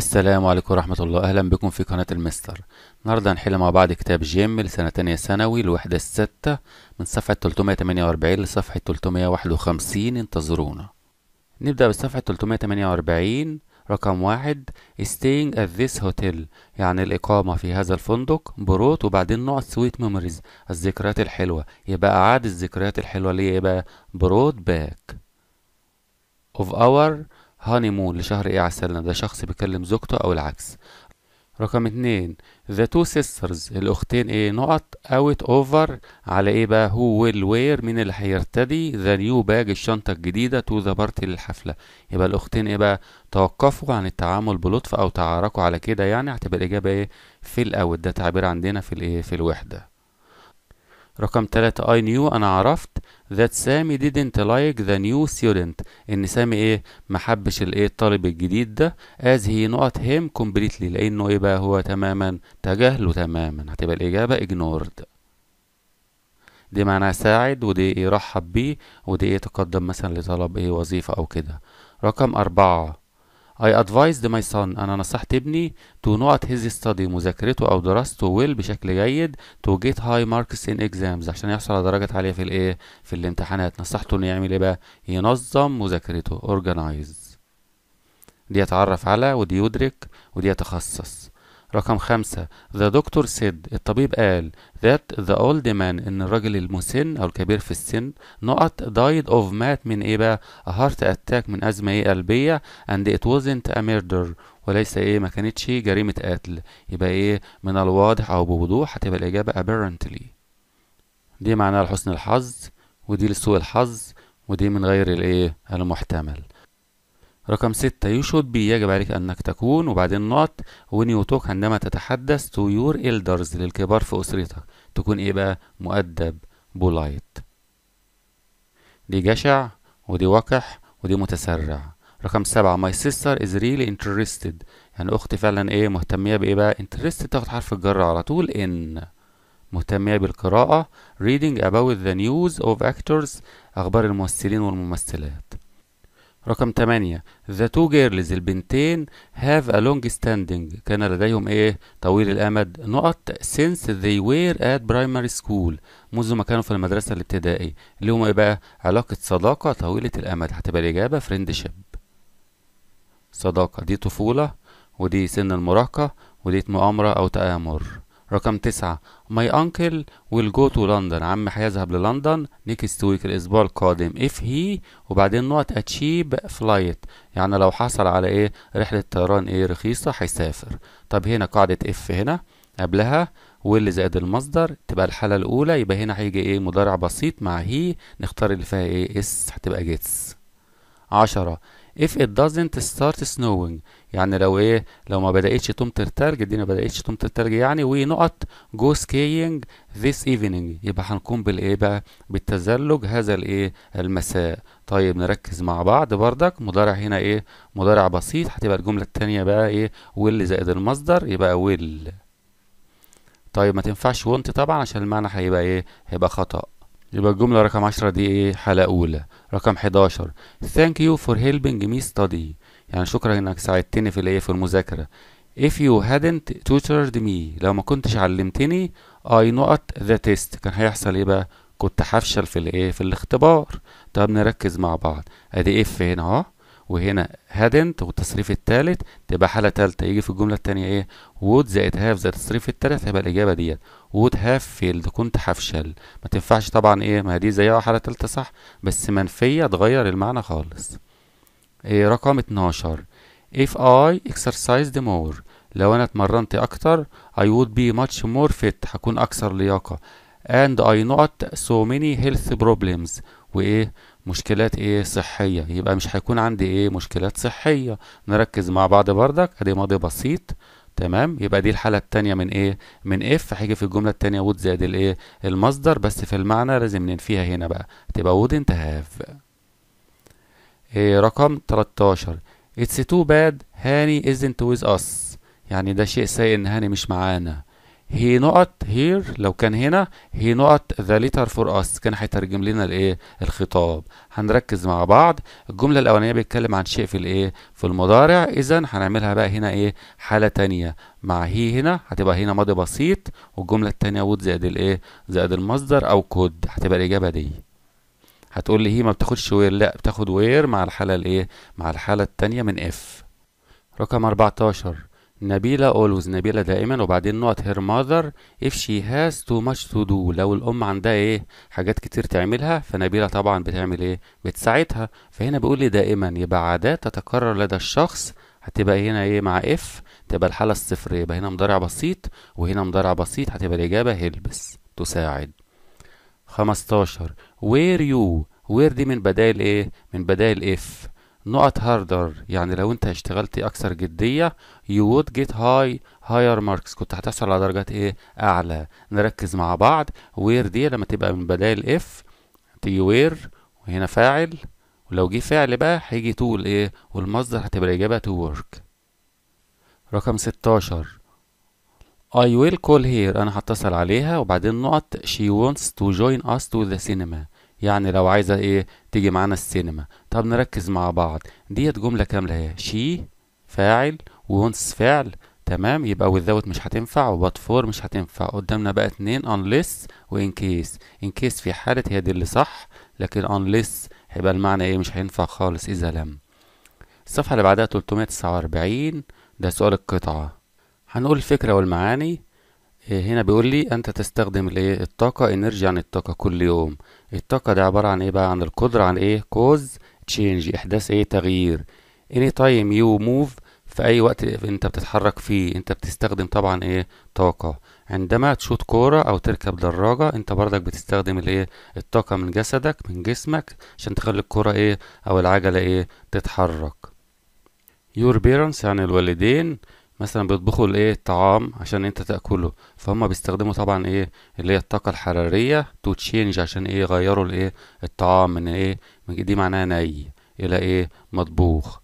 السلام عليكم ورحمة الله أهلا بكم في قناة المستر النهاردة هنحل مع بعض كتاب جيم لسنة تانية ثانوي الوحدة الستة من صفحة 348 لصفحة 351 انتظرونا نبدأ بصفحة 348 رقم واحد staying at this hotel يعني الإقامة في هذا الفندق بروت وبعدين نوع سويت ميموريز الذكريات الحلوة يبقى عاد الذكريات الحلوة ليه يبقى بروت باك of our هاني مون لشهر ايه على ده شخص بيكلم زوجته او العكس رقم اتنين ذا تو سيسترز الاختين ايه نقط اوت اوفر على ايه بقى هو ويل وير مين اللي هيرتدي ذا نيو باج الشنطة الجديدة تو ذا بارتي للحفلة يبقى الاختين ايه بقى توقفوا عن التعامل بلطف او تعاركوا على كده يعني هتبقى الاجابة ايه في الاوت ده تعبير عندنا في الايه في الوحدة رقم 3 I knew أنا عرفت that سامي didn't like the new student إن سامي إيه محبش الإيه الطالب الجديد ده as he not him completely لأنه إيه بقى هو تماما تجاهله تماما هتبقى الإجابة ignored دي معناها ساعد ودي إيه رحب بيه ودي إيه تقدم مثلا لطلب إيه وظيفة أو كده رقم أربعة I advised my son أنا نصحت ابني to not his study مذاكرته أو دراسته well بشكل جيد to get high marks in exams عشان يحصل على درجات عالية في الإيه؟ في الامتحانات نصحته إنه يعمل إيه بقى؟ ينظم مذاكرته organize دي يتعرف على ودي يدرك ودي يتخصص رقم خمسة The doctor said الطبيب قال that the old man إن الرجل المسن أو الكبير في السن not died of مات من إيه بقى a heart attack من أزمة إيه قلبية and it wasn't a murder وليس إيه ما كانتش جريمة قتل يبقى إيه من الواضح أو بوضوح هتبقى الإجابة apparently دي معناها لحسن الحظ ودي لسوء الحظ ودي من غير الإيه المحتمل رقم ستة يو شود بي يجب عليك أنك تكون وبعدين نوت when you talk عندما تتحدث to your elders للكبار في أسرتك تكون إيه بقى مؤدب بولايت دي جشع ودي وقح ودي متسرع رقم سبعة my sister is really interested يعني أختي فعلا إيه مهتمية بإيه بقى interested تاخد حرف الجر على طول إن مهتمية بالقراءة reading about the news of actors أخبار الممثلين والممثلات رقم 8 ذا تو جيرلز البنتين هاف ا لونج ستاندينج كان لديهم ايه طويل الامد نقط سينس ذي وير ات برايمري سكول منذ ما كانوا في المدرسه الابتدائي اللي هم ايه بقى علاقه صداقه طويله الامد هتبقى الاجابه friendship صداقه دي طفوله ودي سن المراهقه ودي مؤامره او تآمر رقم تسعة ماي أنكل ويل جو تو لندن عمي هيذهب للندن next ويك الأسبوع القادم إف هي وبعدين نقط أتشيب فلايت يعني لو حصل على إيه رحلة طيران إيه رخيصة هيسافر طب هنا قاعدة إف هنا قبلها واللي زائد المصدر تبقى الحالة الأولى يبقى هنا هيجي إيه مضارع بسيط مع هي نختار اللي فيها إيه إس هتبقى جيتس عشرة if it doesn't start snowing يعني لو ايه لو ما بداتش تمطر تلج دي ما بداتش تمطر تلج يعني ونقط جو سكينج ذيس ايفنينج يبقى هنقوم بالايه بقى بالتزلج هذا الايه المساء طيب نركز مع بعض بردك مضارع هنا ايه مضارع بسيط هتبقى الجمله الثانيه بقى ايه ويل زائد المصدر يبقى ويل طيب ما تنفعش وانت طبعا عشان المعنى هيبقى ايه هيبقى خطأ يبقى الجملة رقم 10 دي ايه حالة أولى رقم 11 Thank you for helping me study يعني شكرا انك ساعدتني في الايه في المذاكره if you hadn't tutored me لو ما كنتش علمتني I not the test كان هيحصل ايه بقى كنت هفشل في الايه في الاختبار طب نركز مع بعض ادي اف هنا اهو وهنا hadn't والتصريف الثالث تبقى حالة ثالثة يجي في الجملة الثانية ايه would زائد have زائد التصريف الثالث هيبقى الإجابة ديت would have failed كنت هفشل ما تنفعش طبعا ايه ما دي زيها حالة ثالثة صح بس منفية تغير المعنى خالص إيه، رقم 12 if I exercised more لو انا اتمرنت اكتر I would be much more fit هكون اكثر لياقة and I not so many health problems وايه مشكلات ايه صحية يبقى مش هيكون عندي ايه مشكلات صحية نركز مع بعض بردك ادي ماضي بسيط تمام يبقى دي الحالة التانية من ايه من اف هيجي في الجملة التانية would زائد الايه المصدر بس في المعنى لازم ننفيها هنا بقى تبقى wouldn't have إيه، رقم 13 It's too bad هاني isn't with us يعني ده شيء سيء ان هاني مش معانا هي نقط هير لو كان هنا هي نقط ذا ليتر فور اس كان هيترجم لنا الايه الخطاب هنركز مع بعض الجمله الاولانيه بيتكلم عن شيء في الايه في المضارع اذا هنعملها بقى هنا ايه حاله تانية مع هي هنا هتبقى هنا ماضي بسيط والجمله التانية وود زائد الايه زائد المصدر او كود هتبقى الاجابه دي هتقول لي هي ما بتاخدش وير لا بتاخد وير مع الحالة الايه مع الحالة التانية من اف رقم 14 نبيلة اولوز نبيلة دائما وبعدين نقط هير ماذر اف شي هاز تو ماتش تو دو لو الام عندها ايه حاجات كتير تعملها فنبيلة طبعا بتعمل ايه بتساعدها فهنا بيقول لي دائما يبقى عادات تتكرر لدى الشخص هتبقى هنا ايه مع اف تبقى الحالة الصفر يبقى هنا مضارع بسيط وهنا مضارع بسيط هتبقى الإجابة هيلبس تساعد 15 وير يو وير دي من بدائل ايه من بدائل اف نقط هاردر يعني لو انت اشتغلت اكثر جدية يو وود جيت هاي هاير ماركس كنت هتحصل على درجات ايه اعلى نركز مع بعض وير دي لما تبقى من بدائل اف تيجي وير وهنا فاعل ولو جه فعل بقى هيجي تول ايه والمصدر هتبقى الاجابة تو ورك رقم 16 I will call her أنا هتصل عليها وبعدين نقط she wants to join us to the cinema يعني لو عايزة إيه تيجي معانا السينما طب نركز مع بعض ديت جملة كاملة هي she فاعل wants فعل تمام يبقى without مش هتنفع وبات فور مش هتنفع قدامنا بقى اتنين unless و in case in case في حالة هي دي اللي صح لكن unless هيبقى المعنى ايه مش هينفع خالص اذا لم الصفحة اللي بعدها 349 ده سؤال القطعة هنقول الفكرة والمعاني آه، هنا بيقول لي انت تستخدم الايه الطاقة انرجي عن الطاقة كل يوم الطاقة دي عبارة عن ايه بقى عن القدرة عن ايه كوز تشينج احداث ايه تغيير اني تايم يو موف في اي وقت انت بتتحرك فيه انت بتستخدم طبعا ايه طاقة عندما تشوط كورة او تركب دراجة انت برضك بتستخدم الايه الطاقة من جسدك من جسمك عشان تخلي الكورة ايه او العجلة ايه تتحرك يور بيرنس يعني الوالدين مثلا بيطبخوا الايه الطعام عشان انت تاكله فهم بيستخدموا طبعا ايه اللي هي الطاقه الحراريه تو تشينج عشان ايه يغيروا الايه الطعام من ايه دي معناها ني الى ايه مطبوخ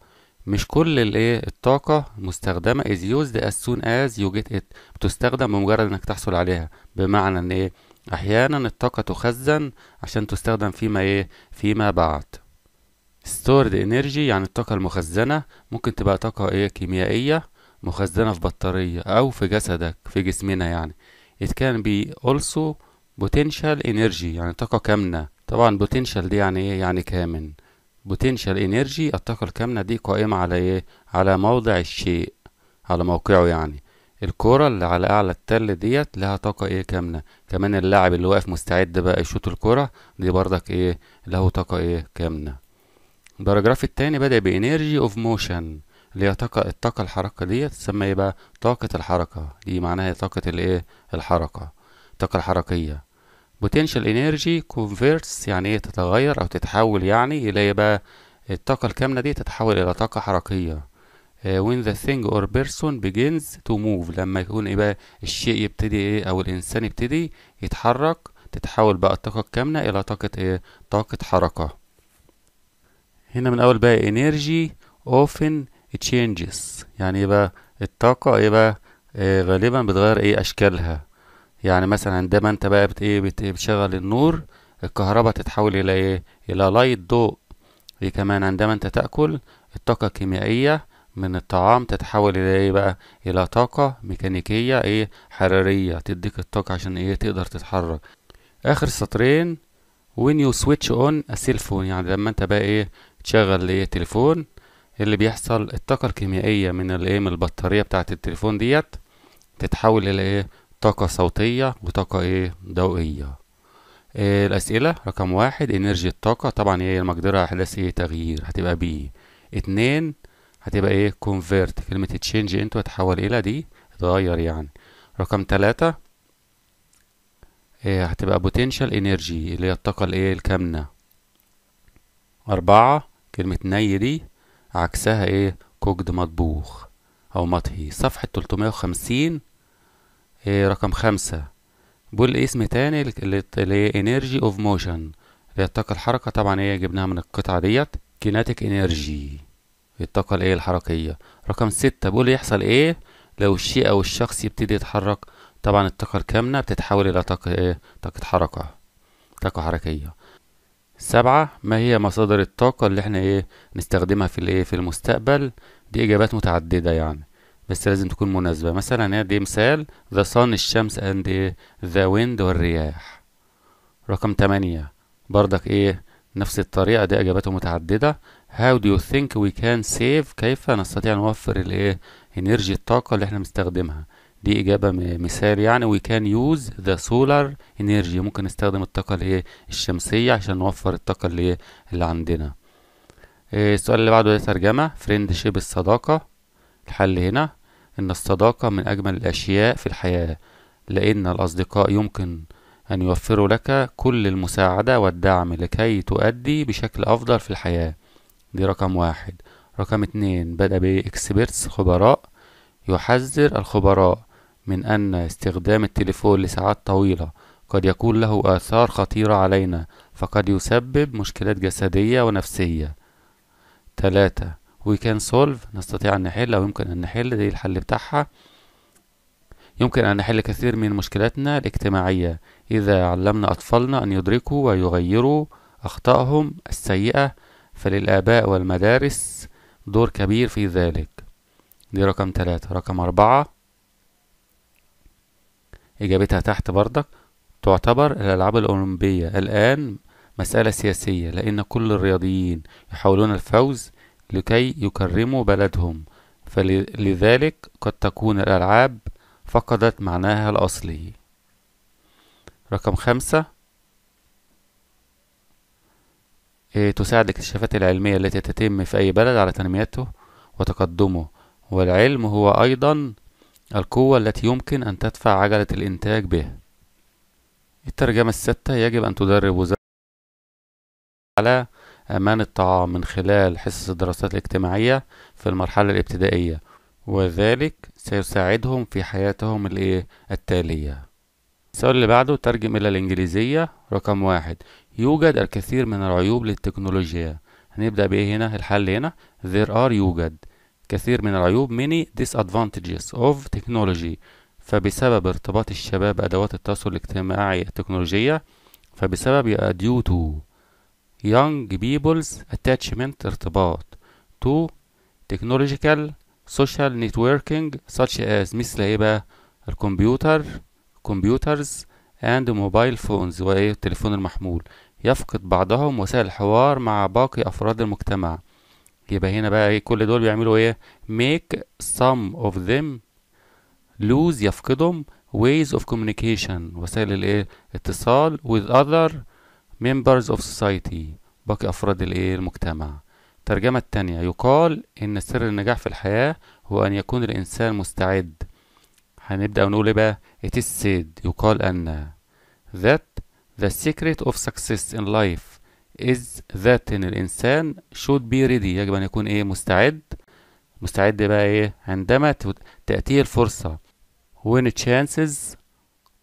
مش كل الايه الطاقه مستخدمه از يوزد as soon as you get it بتستخدم بمجرد انك تحصل عليها بمعنى ان ايه احيانا الطاقه تخزن عشان تستخدم فيما ايه فيما بعد stored energy يعني الطاقه المخزنه ممكن تبقى طاقه ايه كيميائيه مخزنة في بطارية أو في جسدك في جسمنا يعني it can be also potential energy يعني طاقة كامنة طبعا potential دي يعني ايه يعني كامن potential energy الطاقة الكامنة دي قائمة على ايه على موضع الشيء على موقعه يعني الكرة اللي على أعلى التل ديت لها طاقة إيه كامنة كمان اللاعب اللي واقف مستعد بقى يشوط الكرة دي بردك إيه له طاقة إيه كامنة الباراجراف التاني بدأ بإنرجي أوف موشن اللي هي طاقة الطاقة الحركة ديت تسمى ايه بقى طاقة الحركة دي معناها طاقة الايه الحركة الطاقة الحركية potential energy converts يعني ايه تتغير او تتحول يعني الى ايه بقى الطاقة الكاملة دي تتحول الى طاقة حركية uh, when the thing or person begins to move لما يكون ايه بقى الشيء يبتدي ايه او الانسان يبتدي يتحرك تتحول بقى الطاقة الكاملة الى طاقة ايه طاقة حركة هنا من اول بقى energy often changes يعني يبقى الطاقة يبقى آه غالبا بتغير ايه اشكالها يعني مثلا عندما انت بقى بت ايه بتشغل النور الكهرباء تتحول الى ايه الى لايت ضوء ايه كمان عندما انت تاكل الطاقة الكيميائية من الطعام تتحول الى ايه بقى الى طاقة ميكانيكية ايه حرارية تديك الطاقة عشان ايه تقدر تتحرك اخر سطرين when you switch on a cell phone يعني لما انت بقى ايه تشغل ايه تليفون اللي بيحصل الطاقة الكيميائية من الايه من البطارية بتاعة التليفون ديت تتحول الى ايه طاقة صوتية وطاقة ايه ضوئية إيه الأسئلة رقم واحد انرجي الطاقة طبعا هي إيه المقدرة أحداث ايه تغيير هتبقى بي اتنين هتبقى ايه كونفيرت كلمة تشينج انتو هتحول الى دي اتغير يعني رقم تلاتة إيه هتبقى potential energy اللي هي الطاقة الايه الكامنة أربعة كلمة ني دي عكسها ايه كوجد مطبوخ او مطهي صفحة 350 إيه رقم خمسة بول ايه اسم تاني اللي هي انرجي اوف موشن اللي هي الطاقة الحركة طبعا ايه جبناها من القطعة ديت كيناتيك انرجي الطاقة الايه الحركية رقم ستة بول يحصل ايه لو الشيء او الشخص يبتدي يتحرك طبعا الطاقة الكامنة بتتحول الى طاقة ايه طاقة حركة طاقة حركية سبعة ما هي مصادر الطاقة اللي احنا ايه نستخدمها في الايه في المستقبل دي إجابات متعددة يعني بس لازم تكون مناسبة مثلا دي مثال the sun الشمس and the wind والرياح رقم تمانية برضك ايه نفس الطريقة دي إجاباته متعددة how do you think we can save كيف نستطيع نوفر الايه انرجي الطاقة اللي احنا بنستخدمها دي إجابة مثال يعني we can use the solar energy ممكن نستخدم الطاقة اللي هي الشمسية عشان نوفر الطاقة اللي هي اللي عندنا آه، السؤال اللي بعده ده ترجمة فريند شيب الصداقة الحل هنا إن الصداقة من أجمل الأشياء في الحياة لأن الأصدقاء يمكن أن يوفروا لك كل المساعدة والدعم لكي تؤدي بشكل أفضل في الحياة دي رقم واحد رقم اتنين بدأ بإكسبرتس خبراء يحذر الخبراء من أن استخدام التليفون لساعات طويلة قد يكون له آثار خطيرة علينا فقد يسبب مشكلات جسدية ونفسية تلاتة we can solve نستطيع أن نحل أو يمكن أن نحل دي الحل بتاعها يمكن أن نحل كثير من مشكلاتنا الاجتماعية إذا علمنا أطفالنا أن يدركوا ويغيروا أخطائهم السيئة فللآباء والمدارس دور كبير في ذلك دي رقم تلاتة رقم أربعة إجابتها تحت بردك تعتبر الألعاب الأولمبية الآن مسألة سياسية لأن كل الرياضيين يحاولون الفوز لكي يكرموا بلدهم فلذلك قد تكون الألعاب فقدت معناها الأصلي رقم خمسة إيه، تساعد الاكتشافات العلمية التي تتم في أي بلد على تنميته وتقدمه والعلم هو أيضا القوة التي يمكن أن تدفع عجلة الإنتاج به الترجمة الستة يجب أن تدرب وزارة على أمان الطعام من خلال حصص الدراسات الاجتماعية في المرحلة الابتدائية وذلك سيساعدهم في حياتهم التالية السؤال اللي بعده ترجم إلى الإنجليزية رقم واحد يوجد الكثير من العيوب للتكنولوجيا هنبدأ بإيه هنا الحل هنا there are يوجد كثير من العيوب many disadvantages of technology فبسبب ارتباط الشباب بأدوات التواصل الاجتماعي التكنولوجية فبسبب يبقى due to young people's attachment ارتباط to technological social networking such as مثل ايه بقى الكمبيوتر computers and mobile phones وايه التليفون المحمول يفقد بعضهم وسائل الحوار مع باقي أفراد المجتمع يبقى هنا بقى ايه كل دول بيعملوا ايه make some of them lose يفقدهم ways of communication وسائل الايه اتصال with other members of society باقي افراد الايه المجتمع الترجمة التانية يقال ان سر النجاح في الحياة هو ان يكون الانسان مستعد هنبدأ ونقول ايه بقى it is said يقال ان that the secret of success in life is that إن الإنسان should be ready يجب أن يكون إيه مستعد مستعد بقى إيه عندما تأتيه الفرصة when chances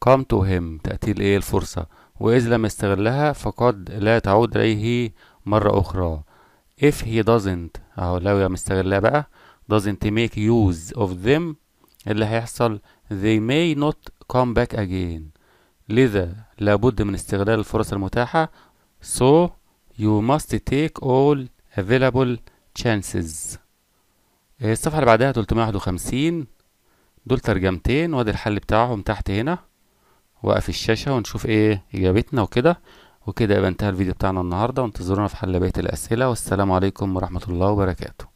come to him تأتيه إيه الفرصة وإذ لم يستغلها فقد لا تعود إليه مرة أخرى if he doesn't أهو لو لم يستغلها بقى doesn't make use of them اللي هيحصل they may not come back again لذا لابد من استغلال الفرص المتاحة so You must take all available chances آه، الصفحة اللي بعدها 351 دول ترجمتين وادي الحل بتاعهم تحت هنا وقف الشاشة ونشوف ايه اجابتنا وكده وكده يبقى انتهى الفيديو بتاعنا النهاردة وانتظرونا في حل بيت الأسئلة والسلام عليكم ورحمة الله وبركاته